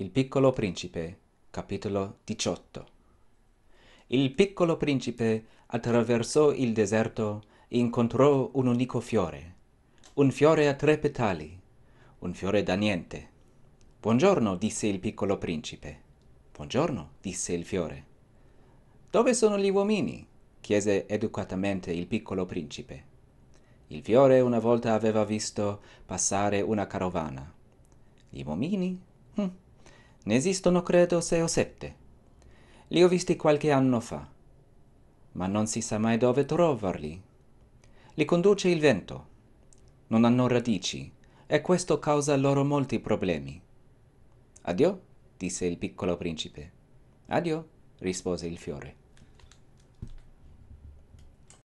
Il piccolo principe, capitolo 18. Il piccolo principe attraversò il deserto e incontrò un unico fiore, un fiore a tre petali, un fiore da niente. Buongiorno, disse il piccolo principe. Buongiorno, disse il fiore. Dove sono gli uomini? chiese educatamente il piccolo principe. Il fiore una volta aveva visto passare una carovana. Gli uomini? Hm ne esistono credo sei o sette. Li ho visti qualche anno fa, ma non si sa mai dove trovarli. Li conduce il vento. Non hanno radici e questo causa loro molti problemi. Addio, disse il piccolo principe. Addio, rispose il fiore.